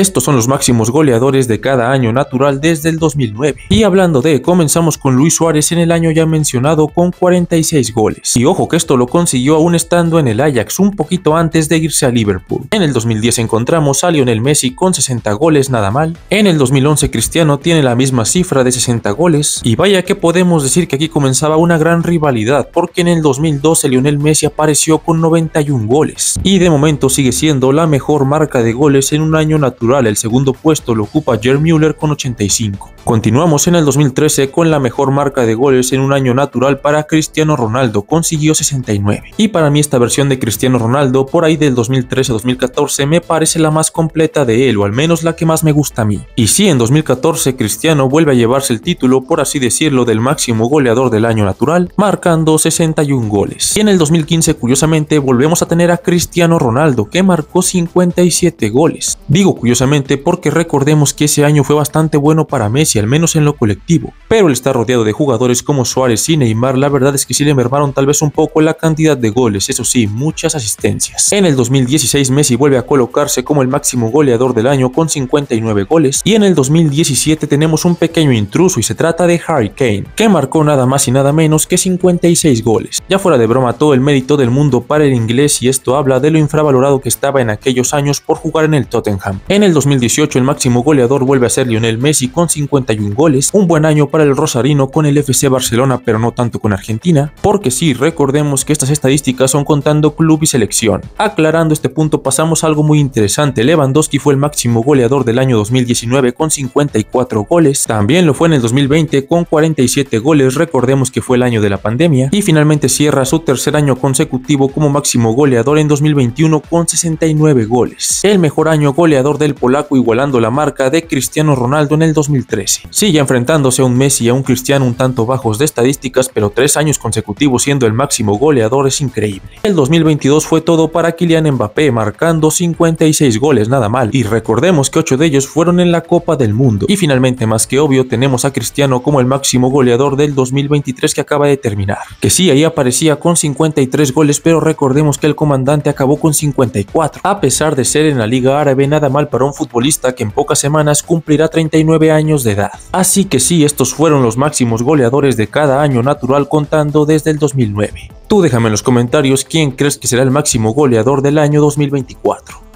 Estos son los máximos goleadores de cada año natural desde el 2009. Y hablando de, comenzamos con Luis Suárez en el año ya mencionado con 46 goles. Y ojo que esto lo consiguió aún estando en el Ajax un poquito antes de irse a Liverpool. En el 2010 encontramos a Lionel Messi con 60 goles nada mal. En el 2011 Cristiano tiene la misma cifra de 60 goles. Y vaya que podemos decir que aquí comenzaba una gran rivalidad porque en el 2012 Lionel Messi apareció con 91 goles. Y de momento sigue siendo la mejor marca de goles en un año natural el segundo puesto lo ocupa Jerry Müller con 85. Continuamos en el 2013 con la mejor marca de goles en un año natural para Cristiano Ronaldo, consiguió 69. Y para mí esta versión de Cristiano Ronaldo por ahí del 2013-2014 me parece la más completa de él, o al menos la que más me gusta a mí. Y sí, en 2014 Cristiano vuelve a llevarse el título, por así decirlo, del máximo goleador del año natural, marcando 61 goles. Y en el 2015 curiosamente volvemos a tener a Cristiano Ronaldo, que marcó 57 goles. Digo curiosamente porque recordemos que ese año fue bastante bueno para Messi, al menos en lo colectivo, pero él está rodeado de jugadores como Suárez y Neymar, la verdad es que sí le mermaron tal vez un poco la cantidad de goles, eso sí, muchas asistencias. En el 2016 Messi vuelve a colocarse como el máximo goleador del año con 59 goles y en el 2017 tenemos un pequeño intruso y se trata de Harry Kane, que marcó nada más y nada menos que 56 goles. Ya fuera de broma todo el mérito del mundo para el inglés y esto habla de lo infravalorado que estaba en aquellos años por jugar en el Tottenham. En el 2018 el máximo goleador vuelve a ser Lionel Messi con 51 goles, un buen año para el Rosarino con el FC Barcelona pero no tanto con Argentina, porque sí, recordemos que estas estadísticas son contando club y selección. Aclarando este punto pasamos a algo muy interesante, Lewandowski fue el máximo goleador del año 2019 con 54 goles, también lo fue en el 2020 con 47 goles, recordemos que fue el año de la pandemia, y finalmente cierra su tercer año consecutivo como máximo goleador en 2021 con 69 goles. El mejor año goleador del polaco igualando la marca de Cristiano Ronaldo en el 2013. Sigue enfrentándose a un Messi y a un Cristiano un tanto bajos de estadísticas, pero tres años consecutivos siendo el máximo goleador es increíble. El 2022 fue todo para Kylian Mbappé, marcando 56 goles nada mal, y recordemos que 8 de ellos fueron en la Copa del Mundo. Y finalmente, más que obvio, tenemos a Cristiano como el máximo goleador del 2023 que acaba de terminar. Que sí, ahí aparecía con 53 goles, pero recordemos que el comandante acabó con 54, a pesar de ser en la Liga Árabe nada mal para un futbolista que en pocas semanas cumplirá 39 años de edad. Así que sí, estos fueron los máximos goleadores de cada año natural contando desde el 2009. Tú déjame en los comentarios quién crees que será el máximo goleador del año 2024.